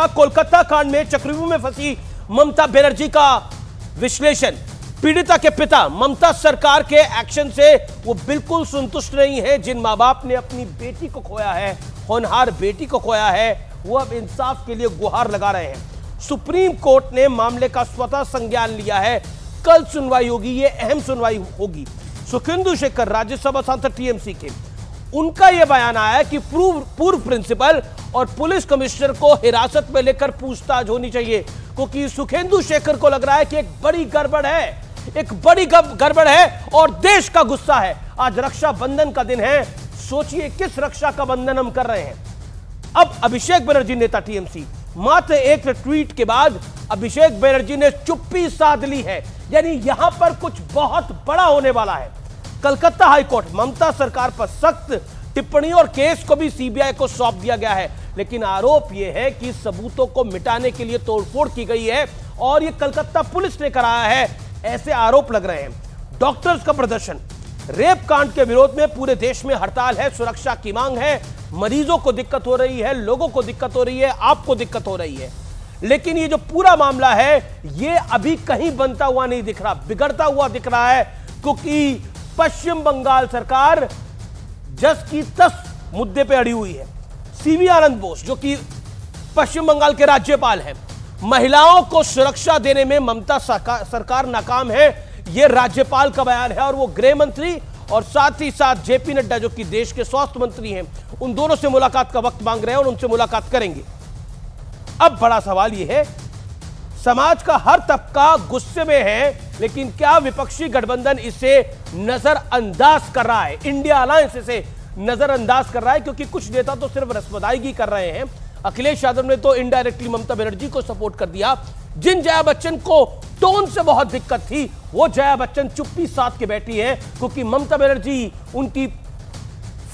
कोलकाता कांड में चक्रव्यूह में फंसी ममता बनर्जी का विश्लेषण पीड़िता के पिता ममता सरकार के एक्शन से वो बिल्कुल संतुष्ट नहीं है जिन माँ बाप ने अपनी बेटी को खोया है होनहार बेटी को खोया है वो अब इंसाफ के लिए गुहार लगा रहे हैं सुप्रीम कोर्ट ने मामले का स्वतः संज्ञान लिया है कल सुनवाई होगी ये अहम सुनवाई होगी सुखिंदु शेखर राज्यसभा सांसद टीएमसी के उनका यह बयान आया कि पूर्व पूर्व प्रिंसिपल और पुलिस कमिश्नर को हिरासत में लेकर पूछताछ होनी चाहिए क्योंकि सुखेंदु शेखर को लग रहा है कि एक बड़ी गड़बड़ है एक बड़ी गड़बड़ है और देश का गुस्सा है आज रक्षाबंधन का दिन है सोचिए किस रक्षा का बंधन हम कर रहे हैं अब अभिषेक बनर्जी नेता टीएमसी मात्र एक ट्वीट के बाद अभिषेक बनर्जी ने चुप्पी साध ली है यानी यहां पर कुछ बहुत बड़ा होने वाला है कलकत्ता हाईकोर्ट ममता सरकार पर सख्त टिप्पणी और केस को भी सीबीआई को सौंप दिया गया है लेकिन आरोप यह है कि सबूतों को मिटाने के लिए तोड़फोड़ की गई है और यह कलकत्ता पुलिस ने कराया है ऐसे आरोप लग रहे हैं डॉक्टर्स का प्रदर्शन रेप कांड के विरोध में पूरे देश में हड़ताल है सुरक्षा की मांग है मरीजों को दिक्कत हो रही है लोगों को दिक्कत हो रही है आपको दिक्कत हो रही है लेकिन ये जो पूरा मामला है ये अभी कहीं बनता हुआ नहीं दिख रहा बिगड़ता हुआ दिख रहा है क्योंकि पश्चिम बंगाल सरकार जस की तस मुद्दे पर अड़ी हुई है सीवी आनंद बोस जो कि पश्चिम बंगाल के राज्यपाल हैं महिलाओं को सुरक्षा देने में ममता सरकार नाकाम है यह राज्यपाल का बयान है और वो गृह मंत्री और साथ ही साथ जेपी नड्डा जो कि देश के स्वास्थ्य मंत्री हैं उन दोनों से मुलाकात का वक्त मांग रहे हैं और उनसे मुलाकात करेंगे अब बड़ा सवाल यह है समाज का हर तबका गुस्से में है लेकिन क्या विपक्षी गठबंधन इसे नजरअंदाज कर रहा है इंडिया अलायंस इसे नजरअंदाज कर रहा है क्योंकि कुछ नेता तो सिर्फ रस्मदायगी कर रहे हैं अखिलेश यादव ने तो इनडायरेक्टली ममता बनर्जी को सपोर्ट कर दिया जिन जया बच्चन को टोन से बहुत दिक्कत थी वो जया बच्चन चुप्पी साथ के बैठी है क्योंकि ममता बनर्जी उनकी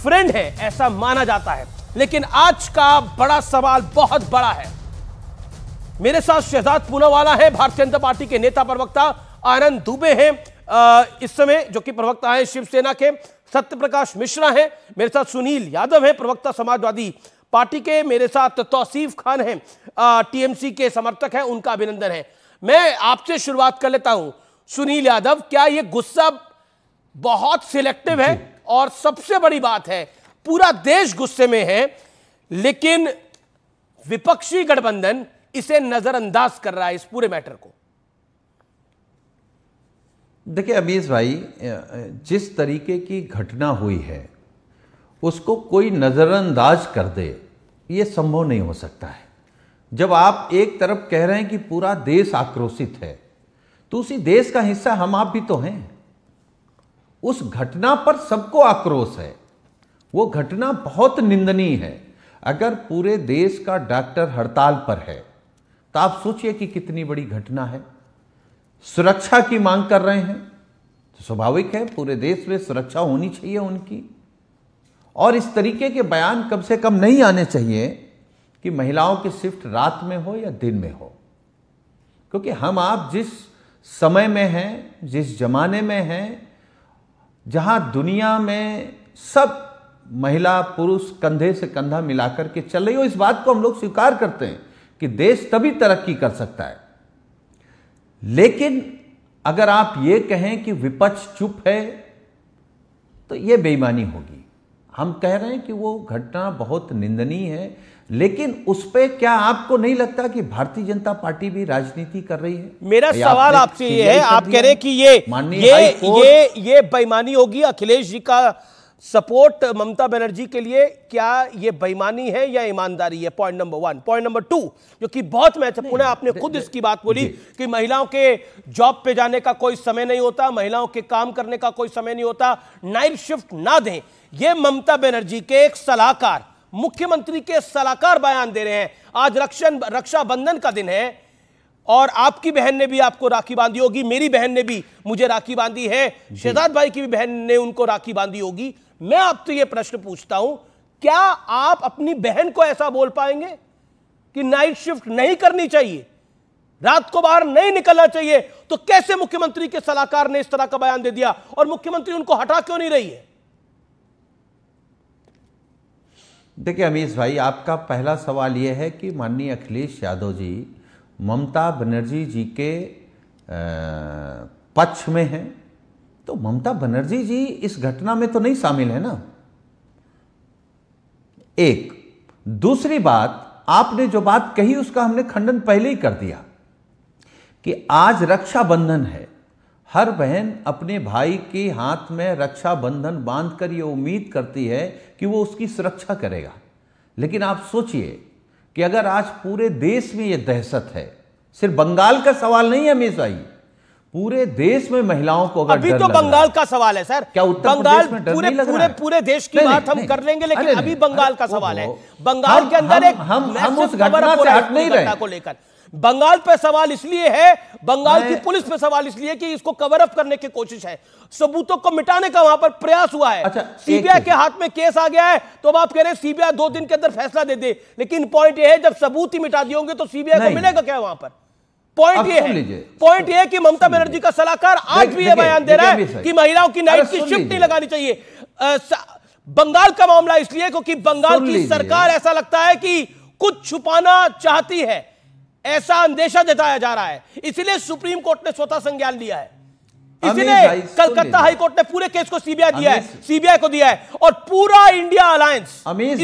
फ्रेंड है ऐसा माना जाता है लेकिन आज का बड़ा सवाल बहुत बड़ा है मेरे साथ शहजाद पूनावाला है भारतीय जनता पार्टी के नेता प्रवक्ता आनंद दुबे हैं इस समय जो कि प्रवक्ता है शिवसेना के सत्य प्रकाश मिश्रा हैं मेरे साथ सुनील यादव हैं प्रवक्ता समाजवादी पार्टी के मेरे साथ तौसीफ खान हैं टीएमसी के समर्थक हैं उनका अभिनंदन है मैं आपसे शुरुआत कर लेता हूं सुनील यादव क्या ये गुस्सा बहुत सिलेक्टिव है और सबसे बड़ी बात है पूरा देश गुस्से में है लेकिन विपक्षी गठबंधन इसे नजरअंदाज कर रहा है इस पूरे मैटर को देखिए अमीज़ भाई जिस तरीके की घटना हुई है उसको कोई नज़रअंदाज कर दे ये संभव नहीं हो सकता है जब आप एक तरफ कह रहे हैं कि पूरा देश आक्रोशित है तो उसी देश का हिस्सा हम आप भी तो हैं उस घटना पर सबको आक्रोश है वो घटना बहुत निंदनीय है अगर पूरे देश का डॉक्टर हड़ताल पर है तो आप सोचिए कि कितनी बड़ी घटना है सुरक्षा की मांग कर रहे हैं तो स्वाभाविक है पूरे देश में सुरक्षा होनी चाहिए उनकी और इस तरीके के बयान कम से कम नहीं आने चाहिए कि महिलाओं की शिफ्ट रात में हो या दिन में हो क्योंकि हम आप जिस समय में हैं जिस जमाने में हैं जहां दुनिया में सब महिला पुरुष कंधे से कंधा मिलाकर के चल रही हो इस बात को हम लोग स्वीकार करते हैं कि देश तभी तरक्की कर सकता है लेकिन अगर आप ये कहें कि विपक्ष चुप है तो ये बेईमानी होगी हम कह रहे हैं कि वो घटना बहुत निंदनीय है लेकिन उस पर क्या आपको नहीं लगता कि भारतीय जनता पार्टी भी राजनीति कर रही है मेरा सवाल आपसे ये है आप कह रहे हैं कि ये ये ये ये बेईमानी होगी अखिलेश जी का सपोर्ट ममता बनर्जी के लिए क्या ये बेईमानी है या ईमानदारी है point number one point number two जो कि बहुत महत्वपूर्ण है आपने खुद इसकी बात बोली कि महिलाओं के जॉब पे जाने का कोई समय नहीं होता महिलाओं के काम करने का कोई समय नहीं होता नाइट शिफ्ट ना दें ये ममता बनर्जी के एक सलाहकार मुख्यमंत्री के सलाहकार बयान दे रहे हैं आज रक्षण रक्षाबंधन का दिन है और आपकी बहन ने भी आपको राखी बांधी होगी मेरी बहन ने भी मुझे राखी बांधी है शेजाद भाई की भी बहन ने उनको राखी बांधी होगी मैं आपसे तो यह प्रश्न पूछता हूं क्या आप अपनी बहन को ऐसा बोल पाएंगे कि नाइट शिफ्ट नहीं करनी चाहिए रात को बाहर नहीं निकलना चाहिए तो कैसे मुख्यमंत्री के सलाहकार ने इस तरह का बयान दे दिया और मुख्यमंत्री उनको हटा क्यों नहीं रही है देखिए अमीश भाई आपका पहला सवाल यह है कि माननीय अखिलेश यादव जी ममता बनर्जी जी के पक्ष में हैं तो ममता बनर्जी जी इस घटना में तो नहीं शामिल है ना एक दूसरी बात आपने जो बात कही उसका हमने खंडन पहले ही कर दिया कि आज रक्षाबंधन है हर बहन अपने भाई के हाथ में रक्षाबंधन बांधकर यह उम्मीद करती है कि वो उसकी सुरक्षा करेगा लेकिन आप सोचिए कि अगर आज पूरे देश में यह दहशत है सिर्फ बंगाल का सवाल नहीं है हमेशा ही पूरे देश में महिलाओं को अगर अभी तो बंगाल का सवाल है सर क्या उत्तर बंगाल में पूरे पूरे पूरे देश की बात हम कर लेंगे लेकिन अभी बंगाल का सवाल है बंगाल के अंदर एक हम हम उस घटना से हट नहीं रहे को लेकर बंगाल पे सवाल इसलिए है बंगाल की पुलिस पे सवाल इसलिए कि इसको कवर अप करने की कोशिश है सबूतों को मिटाने का वहां पर प्रयास हुआ है अच्छा, सीबीआई के हाथ में केस आ गया है तो अब आप कह रहे हैं सीबीआई दो दिन के अंदर फैसला दे दे लेकिन पॉइंट यह है जब सबूत ही मिटा दिए होंगे तो सीबीआई को मिलेगा क्या वहां पर पॉइंट ये है पॉइंट ये कि ममता बनर्जी का सलाहकार आज भी यह बयान दे रहा है कि महिलाओं की नाइट की शिफ्ट नहीं लगानी चाहिए बंगाल का मामला इसलिए क्योंकि बंगाल की सरकार ऐसा लगता है कि कुछ छुपाना चाहती है ऐसा अंदेशा जताया जा रहा है इसलिए सुप्रीम कोर्ट ने स्वतः संज्ञान लिया है इसलिए कलकत्ता हाई कोर्ट ने पूरे केस को सीबीआई दिया है सीबीआई को दिया है और पूरा इंडिया अलायंस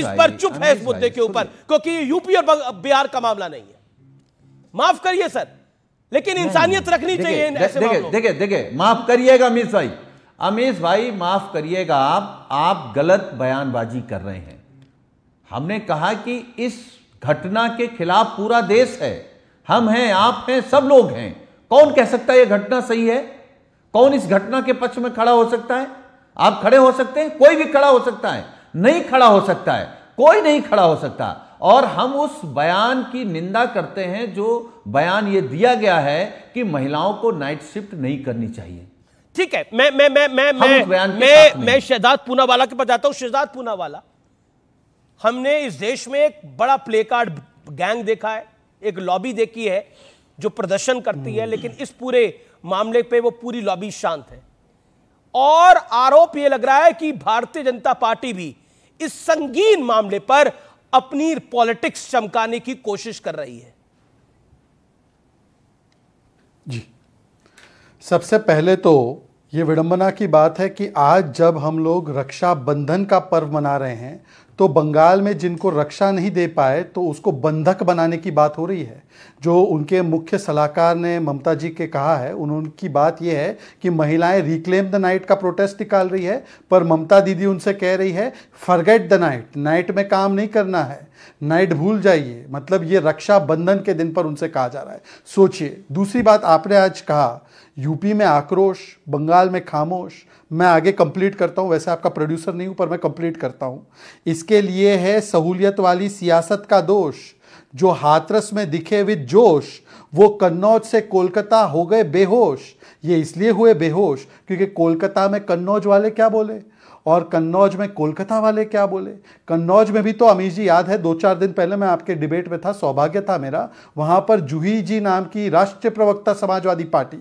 इस पर चुप है इस मुद्दे के ऊपर क्योंकि यूपी और बिहार का मामला नहीं है माफ करिए सर लेकिन इंसानियत रखनी चाहिए देखे देखे देखे माफ करिएगा अमीश भाई अमीश भाई माफ करिएगा आप आप गलत बयानबाजी कर रहे हैं हमने कहा कि इस घटना के खिलाफ पूरा देश है हम हैं आप हैं सब लोग हैं कौन कह सकता है यह घटना सही है कौन इस घटना के पक्ष में खड़ा हो सकता है आप खड़े हो सकते हैं कोई भी खड़ा हो सकता है नहीं खड़ा हो सकता है कोई नहीं खड़ा हो सकता और हम उस बयान की निंदा करते हैं जो बयान ये दिया गया है कि महिलाओं को नाइट शिफ्ट नहीं करनी चाहिए ठीक है मैं मैं मैं मैं मैं मैं, मैं शहजाद पूनावाला के पास जाता हूं शहजाद पूनावाला हमने इस देश में एक बड़ा प्ले कार्ड गैंग देखा है एक लॉबी देखी है जो प्रदर्शन करती है लेकिन इस पूरे मामले पे वो पूरी लॉबी शांत है और आरोप ये लग रहा है कि भारतीय जनता पार्टी भी इस संगीन मामले पर अपनी पॉलिटिक्स चमकाने की कोशिश कर रही है जी सबसे पहले तो ये विडंबना की बात है कि आज जब हम लोग रक्षाबंधन का पर्व मना रहे हैं तो बंगाल में जिनको रक्षा नहीं दे पाए तो उसको बंधक बनाने की बात हो रही है जो उनके मुख्य सलाहकार ने ममता जी के कहा है उनकी बात यह है कि महिलाएं रिक्लेम द नाइट का प्रोटेस्ट निकाल रही है पर ममता दीदी उनसे कह रही है फरगेट द नाइट नाइट में काम नहीं करना है नाइट भूल जाइए मतलब ये रक्षाबंधन के दिन पर उनसे कहा जा रहा है सोचिए दूसरी बात आपने आज कहा यूपी में आक्रोश बंगाल में खामोश मैं आगे कंप्लीट करता हूँ वैसे आपका प्रोड्यूसर नहीं हूँ पर मैं कंप्लीट करता हूँ इसके लिए है सहूलियत वाली सियासत का दोष जो हाथरस में दिखे विद जोश वो कन्नौज से कोलकाता हो गए बेहोश ये इसलिए हुए बेहोश क्योंकि कोलकाता में कन्नौज वाले क्या बोले और कन्नौज में कोलकाता वाले क्या बोले कन्नौज में भी तो अमीश जी याद है दो चार दिन पहले मैं आपके डिबेट में था सौभाग्य था मेरा वहाँ पर जूही जी नाम की राष्ट्रीय प्रवक्ता समाजवादी पार्टी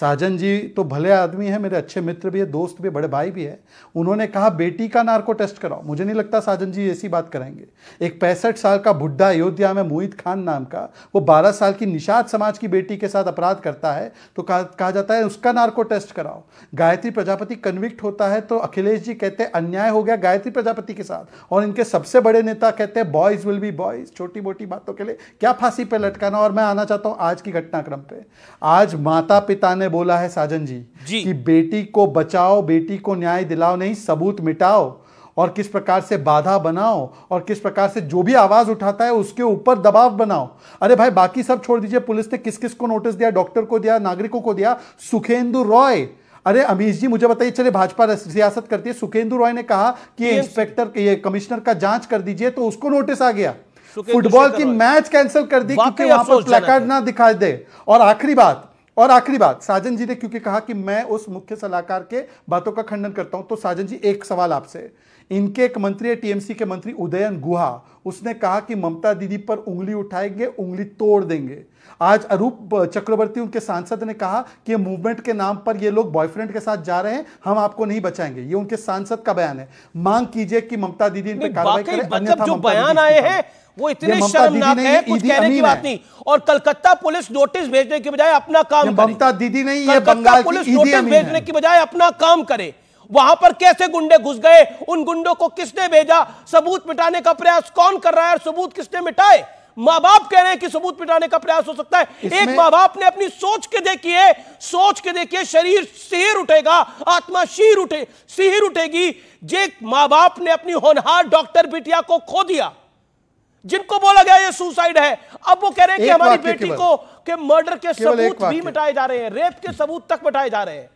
साजन जी तो भले आदमी है मेरे अच्छे मित्र भी है दोस्त भी बड़े भाई भी है उन्होंने कहा बेटी का नार्को टेस्ट कराओ मुझे नहीं लगता साजन जी ऐसी बात करेंगे एक पैंसठ साल का बुढ़ा अयोध्या में मोहित खान नाम का वो बारह साल की निषाद समाज की बेटी के साथ अपराध करता है तो कहा जाता है उसका नार्को टेस्ट कराओ गायत्री प्रजापति कन्विक्ट होता है तो अखिलेश जी कहते हैं अन्याय हो गया गायत्री प्रजापति के साथ और इनके सबसे बड़े नेता कहते हैं बॉयज विल बी बॉयज छोटी मोटी बातों के लिए क्या फांसी पे लटकाना और मैं आना चाहता हूं आज की घटनाक्रम पे आज माता पिता ने बोला है साजन जी, जी कि बेटी को बचाओ बेटी को न्याय दिलाओ नहीं सबूत मिटाओ और किस प्रकार से बाधा बनाओ और किस प्रकार से जो भी आवाज उठाता है उसके ऊपर दबाव बनाओ अरे भाई बाकी सब छोड़ दीजिए पुलिस ने किस किस को नोटिस दिया डॉक्टर को दिया नागरिकों को दिया सुखेंदु रॉय अरे अमीश जी मुझे बताइए चले भाजपा सियासत करती है सुकेंद्र रॉय ने कहा कि इंस्पेक्टर ये कमिश्नर का जांच कर दीजिए तो उसको नोटिस आ गया फुटबॉल की मैच कैंसिल कर दी क्योंकि वहां पर प्लेकार्ड ना दिखाई दे और आखिरी बात और आखिरी बात साजन जी ने क्योंकि कहा कि मैं उस मुख्य सलाहकार के बातों का खंडन करता हूं तो साजन जी एक सवाल आपसे इनके एक मंत्री है टीएमसी के मंत्री उदयन गुहा उसने कहा कि ममता दीदी पर उंगली उठाएंगे उंगली तोड़ देंगे आज अरूप चक्रवर्ती उनके सांसद ने कहा कि मूवमेंट के नाम पर ये लोग बॉयफ्रेंड के साथ जा रहे हैं हम आपको नहीं बचाएंगे ये उनके सांसद का बयान है मांग कीजिए कि ममता दीदी इन पर कार्रवाई करें मतलब अन्यथा जो बयान आए हैं वो इतने शर्मनाक है कुछ कहने की बात नहीं और कलकत्ता पुलिस नोटिस भेजने की बजाय अपना काम ममता दीदी नहीं कलकत्ता पुलिस नोटिस भेजने की बजाय अपना काम करे वहां पर कैसे गुंडे घुस गए उन गुंडों को किसने भेजा सबूत मिटाने का प्रयास कौन कर रहा है और सबूत किसने मिटाए माँ बाप कह रहे हैं कि सबूत मिटाने का प्रयास हो सकता है एक माँ बाप ने अपनी सोच के देखिए सोच के देखिए शरीर सिर उठेगा आत्मा शीर उठे सिर उठेगी जे माँ बाप ने अपनी होनहार डॉक्टर बिटिया को खो दिया जिनको बोला गया ये सुसाइड है अब वो कह रहे हैं कि हमारी बेटी को के मर्डर के सबूत भी मिटाए जा रहे हैं रेप के सबूत तक मिटाए जा रहे हैं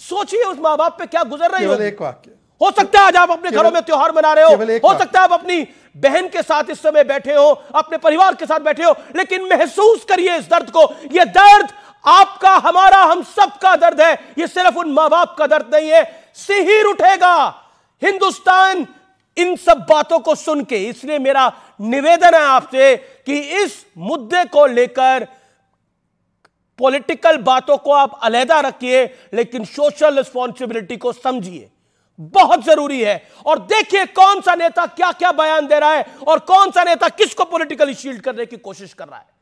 सोचिए उस माँ बाप पे क्या गुजर रही है एक वाक्य हो सकता है आज आप अपने घरों में त्योहार मना रहे हो हो सकता है आप अपनी बहन के साथ इस समय बैठे हो अपने परिवार के साथ बैठे हो लेकिन महसूस करिए इस दर्द को यह दर्द आपका हमारा हम सबका दर्द है यह सिर्फ उन मां बाप का दर्द नहीं है सिहिर उठेगा हिंदुस्तान इन सब बातों को सुन के इसलिए मेरा निवेदन है आपसे कि इस मुद्दे को लेकर पॉलिटिकल बातों को आप अलहदा रखिए लेकिन सोशल रिस्पॉन्सिबिलिटी को समझिए बहुत जरूरी है और देखिए कौन सा नेता क्या क्या बयान दे रहा है और कौन सा नेता किसको पॉलिटिकली शील्ड करने की कोशिश कर रहा है